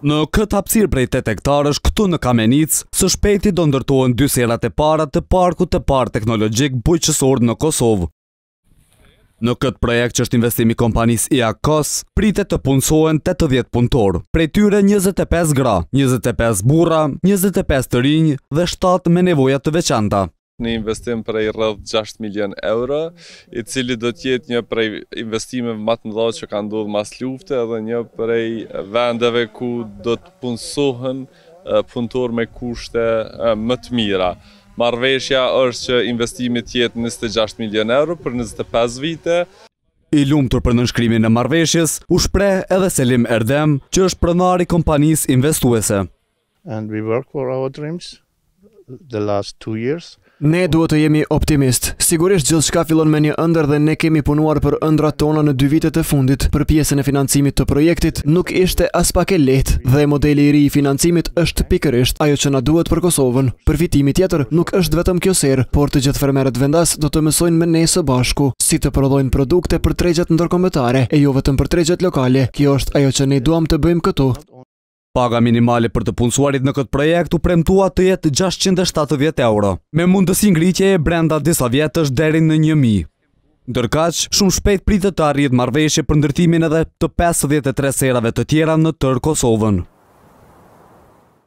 Në këtë apsir prej 8 hektarësh këtu në Kamenic, së shpeti do ndërtuën dy serat e para të parku të parë teknologjik bujqësor në Kosovë. Në këtë projekt që është investimi kompanis IAKOS, pritet të punsohen 80 punëtor, prej tyre 25 gra, 25 burra, 25 të rinjë dhe 7 me nevojat të veçanta në investim prej rrëdh 6 milion euro, i cili do tjetë një prej investime më të mdo që kanë ndodhë mas lufte edhe një prej vendeve ku do të punësohën punëtor me kushte më të mira. Marveshja është që investimit tjetë 26 milion euro për 25 vite. I lumë për nënshkrimin e marveshjes, u shpre edhe Selim Erdem, që është prënari kompanis investuese. And we work for our dreams the last two years, Ne duhet të jemi optimist. Sigurisht gjithë shka fillon me një ëndër dhe ne kemi punuar për ëndra tona në dy vitet e fundit për pjesën e financimit të projektit nuk ishte as pak e letë dhe modeli i ri i financimit është pikërisht ajo që na duhet për Kosovën. Për fitimi tjetër nuk është vetëm kjo serë, por të gjithë fermerët vendas do të mësojnë me ne së bashku si të prodhojnë produkte për tregjet ndërkombëtare e jo vetëm për tregjet lokale. Kjo është ajo që ne duam të bëjmë këtu. Paga minimale për të punësuarit në këtë projekt u premtua të jetë 670 euro, me mundësi ngritje e brenda disa vjetësh deri në mi. Ndërkaq, shumë shpejt pritë të arrit marveshje për ndërtimin edhe të 53 serave të tjera në tërë Kosovën.